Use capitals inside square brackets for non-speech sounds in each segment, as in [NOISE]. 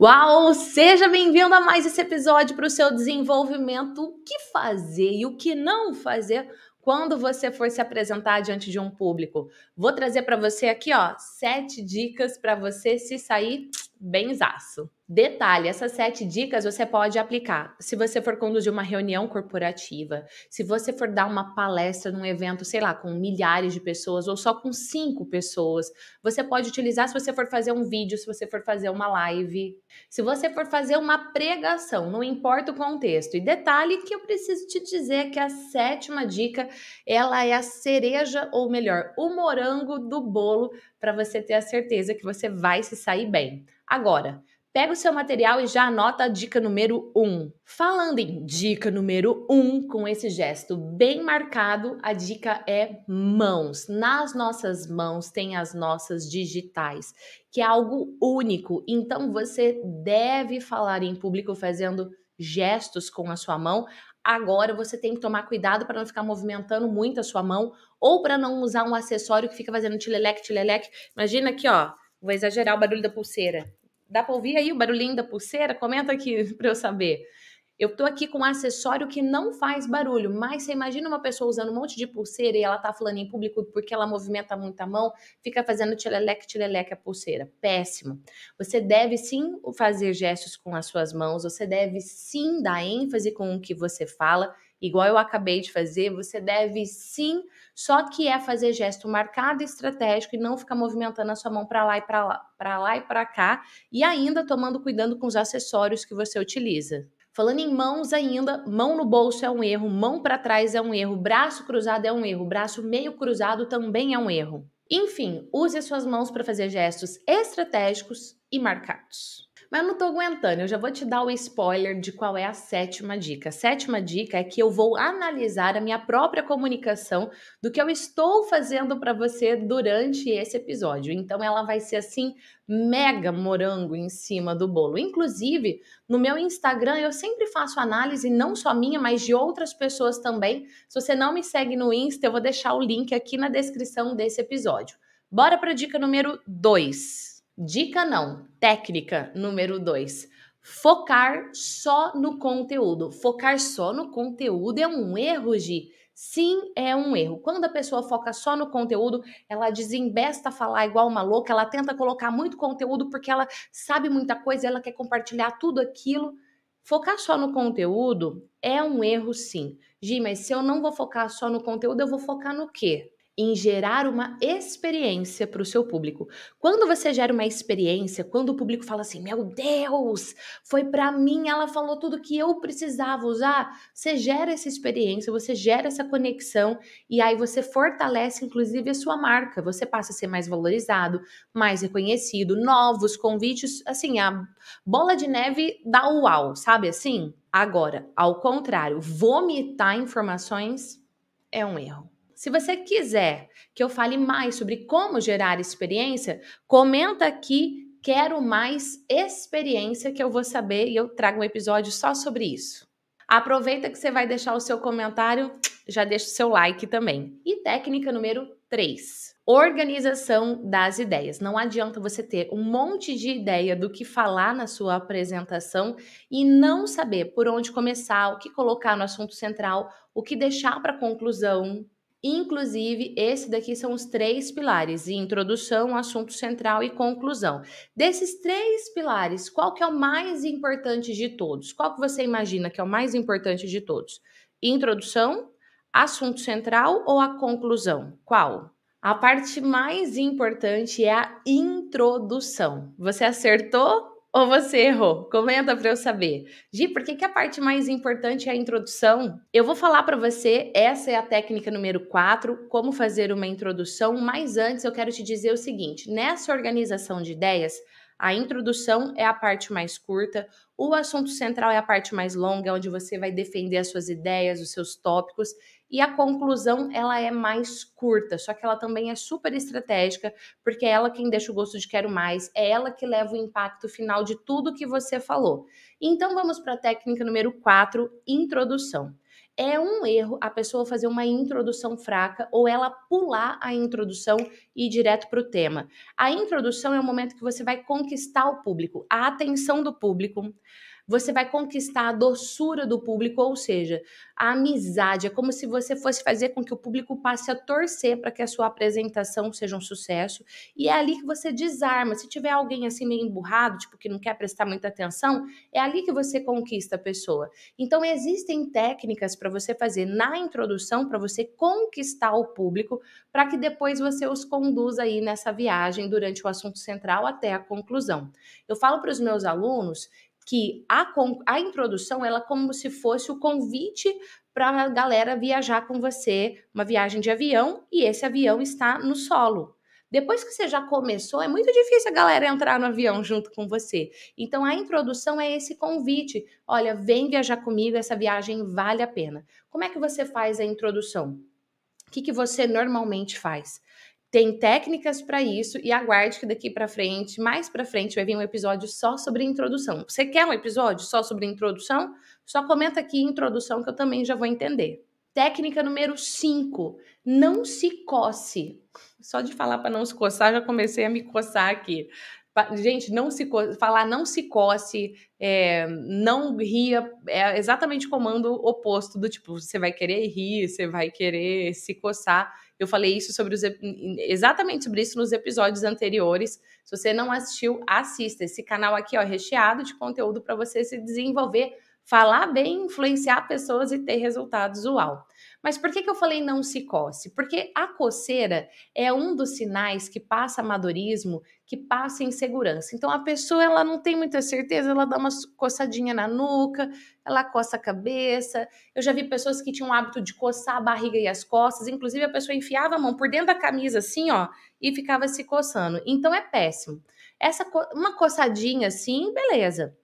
Uau! Seja bem-vindo a mais esse episódio para o seu desenvolvimento. O que fazer e o que não fazer quando você for se apresentar diante de um público. Vou trazer para você aqui, ó, sete dicas para você se sair benzaço. Detalhe: essas sete dicas você pode aplicar se você for conduzir uma reunião corporativa, se você for dar uma palestra num evento, sei lá, com milhares de pessoas ou só com cinco pessoas. Você pode utilizar se você for fazer um vídeo, se você for fazer uma live, se você for fazer uma pregação, não importa o contexto. E detalhe que eu preciso te dizer que a sétima dica ela é a cereja, ou melhor, o morango do bolo, para você ter a certeza que você vai se sair bem. Agora, Pega o seu material e já anota a dica número 1. Um. Falando em dica número 1, um, com esse gesto bem marcado, a dica é mãos. Nas nossas mãos tem as nossas digitais, que é algo único. Então você deve falar em público fazendo gestos com a sua mão. Agora você tem que tomar cuidado para não ficar movimentando muito a sua mão ou para não usar um acessório que fica fazendo tileleque, tileleque. Imagina aqui, ó. Vou exagerar o barulho da pulseira. Dá para ouvir aí o barulhinho da pulseira? Comenta aqui [LAUGHS] para eu saber. Eu tô aqui com um acessório que não faz barulho, mas você imagina uma pessoa usando um monte de pulseira e ela tá falando em público porque ela movimenta muito a mão, fica fazendo tileleque, tileleque a pulseira. Péssimo. Você deve sim fazer gestos com as suas mãos, você deve sim dar ênfase com o que você fala igual eu acabei de fazer, você deve sim, só que é fazer gesto marcado e estratégico e não ficar movimentando a sua mão para lá e para lá, para lá e para cá, e ainda tomando cuidado com os acessórios que você utiliza. Falando em mãos ainda, mão no bolso é um erro, mão para trás é um erro, braço cruzado é um erro, braço meio cruzado também é um erro. Enfim, use as suas mãos para fazer gestos estratégicos e marcados. Mas eu não tô aguentando, eu já vou te dar o spoiler de qual é a sétima dica. A sétima dica é que eu vou analisar a minha própria comunicação do que eu estou fazendo para você durante esse episódio. Então ela vai ser assim mega morango em cima do bolo. Inclusive, no meu Instagram eu sempre faço análise não só minha, mas de outras pessoas também. Se você não me segue no Insta, eu vou deixar o link aqui na descrição desse episódio. Bora para dica número 2. Dica não, Técnica número dois focar só no conteúdo. Focar só no conteúdo é um erro, Gi. Sim, é um erro. Quando a pessoa foca só no conteúdo, ela desembesta a falar igual uma louca, ela tenta colocar muito conteúdo porque ela sabe muita coisa, ela quer compartilhar tudo aquilo. Focar só no conteúdo é um erro, sim. Gi, mas se eu não vou focar só no conteúdo, eu vou focar no quê? em gerar uma experiência para o seu público. Quando você gera uma experiência, quando o público fala assim: "Meu Deus, foi para mim, ela falou tudo que eu precisava usar", você gera essa experiência, você gera essa conexão e aí você fortalece inclusive a sua marca. Você passa a ser mais valorizado, mais reconhecido, novos convites, assim, a bola de neve dá uau, sabe assim? Agora, ao contrário, vomitar informações é um erro. Se você quiser que eu fale mais sobre como gerar experiência, comenta aqui quero mais experiência que eu vou saber e eu trago um episódio só sobre isso. Aproveita que você vai deixar o seu comentário, já deixa o seu like também. E técnica número 3. Organização das ideias. Não adianta você ter um monte de ideia do que falar na sua apresentação e não saber por onde começar, o que colocar no assunto central, o que deixar para conclusão, Inclusive, esse daqui são os três pilares: introdução, assunto central e conclusão. Desses três pilares, qual que é o mais importante de todos? Qual que você imagina que é o mais importante de todos? Introdução, assunto central ou a conclusão? Qual? A parte mais importante é a introdução. Você acertou? ou você errou? Comenta para eu saber. Gi, por que, que a parte mais importante é a introdução? Eu vou falar para você, essa é a técnica número 4, como fazer uma introdução, mas antes eu quero te dizer o seguinte: nessa organização de ideias, a introdução é a parte mais curta, o assunto central é a parte mais longa, onde você vai defender as suas ideias, os seus tópicos, e a conclusão ela é mais curta, só que ela também é super estratégica, porque é ela quem deixa o gosto de quero mais, é ela que leva o impacto final de tudo que você falou. Então vamos para a técnica número 4, introdução. É um erro a pessoa fazer uma introdução fraca ou ela pular a introdução e ir direto para o tema. A introdução é o momento que você vai conquistar o público, a atenção do público. Você vai conquistar a doçura do público, ou seja, a amizade. É como se você fosse fazer com que o público passe a torcer para que a sua apresentação seja um sucesso. E é ali que você desarma. Se tiver alguém assim meio emburrado, tipo que não quer prestar muita atenção, é ali que você conquista a pessoa. Então existem técnicas para você fazer na introdução para você conquistar o público, para que depois você os conquiste conduz aí nessa viagem durante o assunto central até a conclusão. Eu falo para os meus alunos que a, a introdução ela é como se fosse o convite para a galera viajar com você, uma viagem de avião, e esse avião está no solo. Depois que você já começou, é muito difícil a galera entrar no avião junto com você. Então a introdução é esse convite. Olha, vem viajar comigo, essa viagem vale a pena. Como é que você faz a introdução? O que, que você normalmente faz? Tem técnicas para isso e aguarde que daqui para frente, mais para frente, vai vir um episódio só sobre introdução. Você quer um episódio só sobre introdução? Só comenta aqui introdução que eu também já vou entender. Técnica número 5, não se coce. Só de falar para não se coçar, já comecei a me coçar aqui. Gente, não se co... falar não se coce, é, não ria, é exatamente o comando oposto do tipo, você vai querer rir, você vai querer se coçar. Eu falei isso sobre os exatamente sobre isso nos episódios anteriores. Se você não assistiu, assista. Esse canal aqui ó, é recheado de conteúdo para você se desenvolver falar bem, influenciar pessoas e ter resultados uau. Mas por que, que eu falei não se coce? Porque a coceira é um dos sinais que passa amadorismo, que passa insegurança. Então a pessoa ela não tem muita certeza, ela dá uma coçadinha na nuca, ela coça a cabeça. Eu já vi pessoas que tinham o hábito de coçar a barriga e as costas, inclusive a pessoa enfiava a mão por dentro da camisa assim, ó, e ficava se coçando. Então é péssimo. Essa uma coçadinha assim, beleza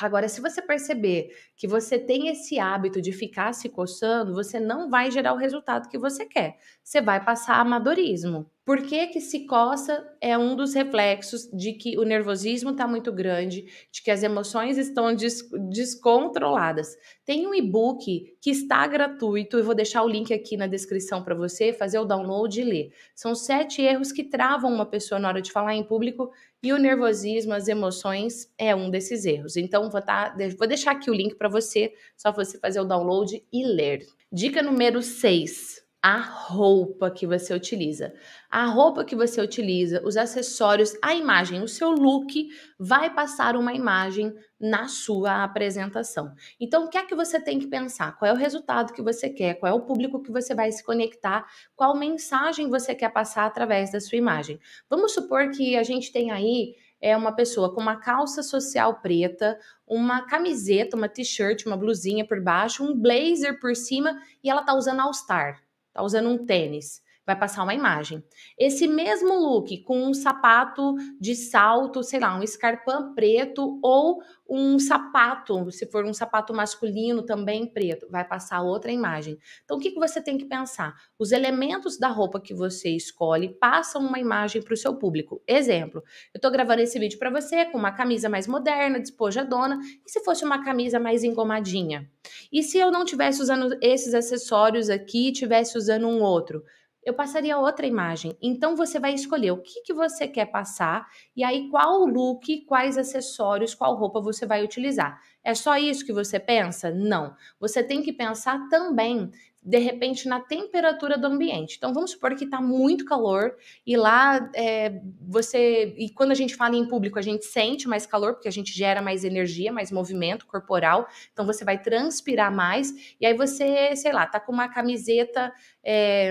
Agora, se você perceber que você tem esse hábito de ficar se coçando, você não vai gerar o resultado que você quer. Você vai passar amadorismo. Por que, que se coça é um dos reflexos de que o nervosismo está muito grande, de que as emoções estão des descontroladas. Tem um e-book que está gratuito, eu vou deixar o link aqui na descrição para você fazer o download e ler. São sete erros que travam uma pessoa na hora de falar em público e o nervosismo, as emoções, é um desses erros. Então, vou, tá, vou deixar aqui o link para você, só você fazer o download e ler. Dica número seis a roupa que você utiliza. A roupa que você utiliza, os acessórios, a imagem, o seu look vai passar uma imagem na sua apresentação. Então, o que é que você tem que pensar? Qual é o resultado que você quer? Qual é o público que você vai se conectar? Qual mensagem você quer passar através da sua imagem? Vamos supor que a gente tem aí é uma pessoa com uma calça social preta, uma camiseta, uma t-shirt, uma blusinha por baixo, um blazer por cima e ela tá usando All Star tá usando um tênis vai passar uma imagem. Esse mesmo look com um sapato de salto, sei lá, um escarpão preto ou um sapato, se for um sapato masculino também preto, vai passar outra imagem. Então, o que, que você tem que pensar? Os elementos da roupa que você escolhe passam uma imagem para o seu público. Exemplo, eu estou gravando esse vídeo para você com uma camisa mais moderna, despojadona, e se fosse uma camisa mais engomadinha? E se eu não tivesse usando esses acessórios aqui, tivesse usando um outro? eu passaria outra imagem. Então você vai escolher o que, que você quer passar e aí qual look, quais acessórios, qual roupa você vai utilizar. É só isso que você pensa? Não. Você tem que pensar também de repente na temperatura do ambiente. Então vamos supor que está muito calor e lá é, você e quando a gente fala em público a gente sente mais calor porque a gente gera mais energia, mais movimento corporal. Então você vai transpirar mais e aí você sei lá tá com uma camiseta é,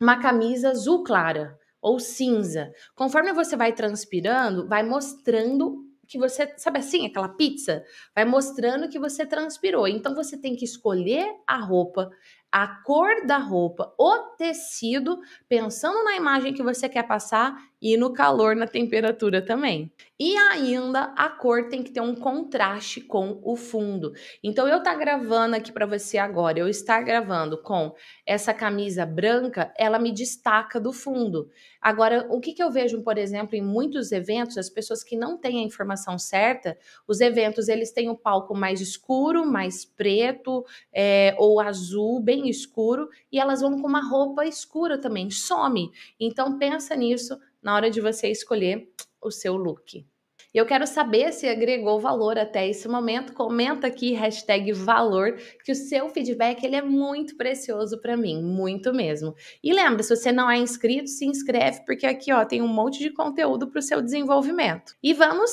uma camisa azul clara ou cinza. Conforme você vai transpirando, vai mostrando que você, sabe assim, aquela pizza, vai mostrando que você transpirou. Então você tem que escolher a roupa, a cor da roupa, o tecido, pensando na imagem que você quer passar e no calor, na temperatura também. E ainda a cor tem que ter um contraste com o fundo. Então eu tá gravando aqui para você agora, eu estar gravando com essa camisa branca, ela me destaca do fundo. Agora, o que, que eu vejo, por exemplo, em muitos eventos, as pessoas que não têm a informação certa, os eventos eles têm o um palco mais escuro, mais preto é, ou azul, bem escuro, e elas vão com uma roupa escura também, some. Então pensa nisso na hora de você escolher o seu look. E eu quero saber se agregou valor até esse momento. Comenta aqui, hashtag valor, que o seu feedback ele é muito precioso para mim, muito mesmo. E lembra, se você não é inscrito, se inscreve, porque aqui ó, tem um monte de conteúdo para o seu desenvolvimento. E vamos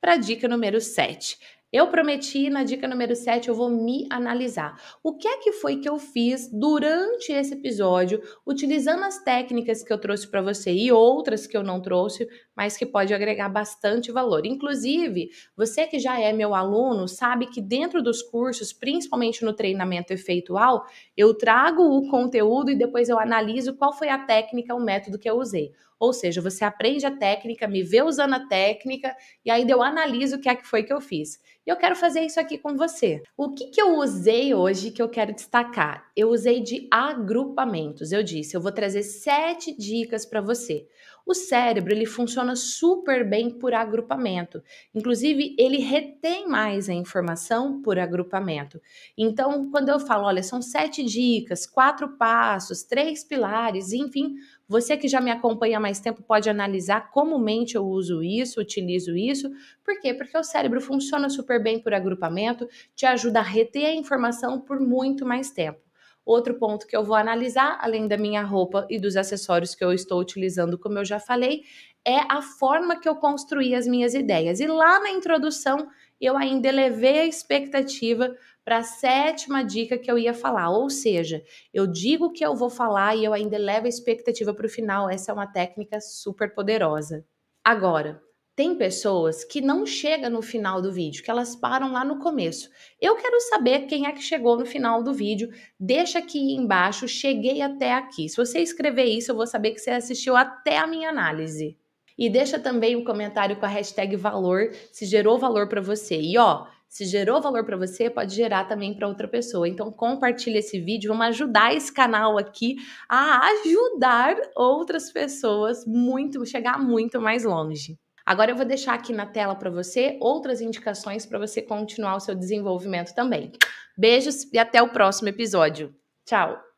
para a dica número 7. Eu prometi na dica número 7, eu vou me analisar. O que é que foi que eu fiz durante esse episódio, utilizando as técnicas que eu trouxe para você e outras que eu não trouxe, mas que pode agregar bastante valor. Inclusive, você que já é meu aluno, sabe que dentro dos cursos, principalmente no treinamento efeitual, eu trago o conteúdo e depois eu analiso qual foi a técnica, o método que eu usei. Ou seja, você aprende a técnica, me vê usando a técnica e ainda eu analiso o que é que foi que eu fiz. E eu quero fazer isso aqui com você. O que, que eu usei hoje que eu quero destacar? Eu usei de agrupamentos. Eu disse, eu vou trazer sete dicas para você. O cérebro ele funciona super bem por agrupamento. Inclusive, ele retém mais a informação por agrupamento. Então, quando eu falo, olha, são sete dicas, quatro passos, três pilares, enfim, você que já me acompanha há mais tempo pode analisar comumente eu uso isso, utilizo isso. Por quê? Porque o cérebro funciona super bem por agrupamento, te ajuda a reter a informação por muito mais tempo. Outro ponto que eu vou analisar, além da minha roupa e dos acessórios que eu estou utilizando, como eu já falei, é a forma que eu construí as minhas ideias. E lá na introdução, eu ainda elevei a expectativa para a sétima dica que eu ia falar. Ou seja, eu digo que eu vou falar e eu ainda levo a expectativa para o final. Essa é uma técnica super poderosa. Agora, tem pessoas que não chegam no final do vídeo, que elas param lá no começo. Eu quero saber quem é que chegou no final do vídeo. Deixa aqui embaixo, cheguei até aqui. Se você escrever isso, eu vou saber que você assistiu até a minha análise. E deixa também um comentário com a hashtag valor, se gerou valor para você. E ó, se gerou valor para você, pode gerar também para outra pessoa. Então compartilha esse vídeo, vamos ajudar esse canal aqui a ajudar outras pessoas muito, chegar muito mais longe. Agora eu vou deixar aqui na tela para você outras indicações para você continuar o seu desenvolvimento também. Beijos e até o próximo episódio. Tchau.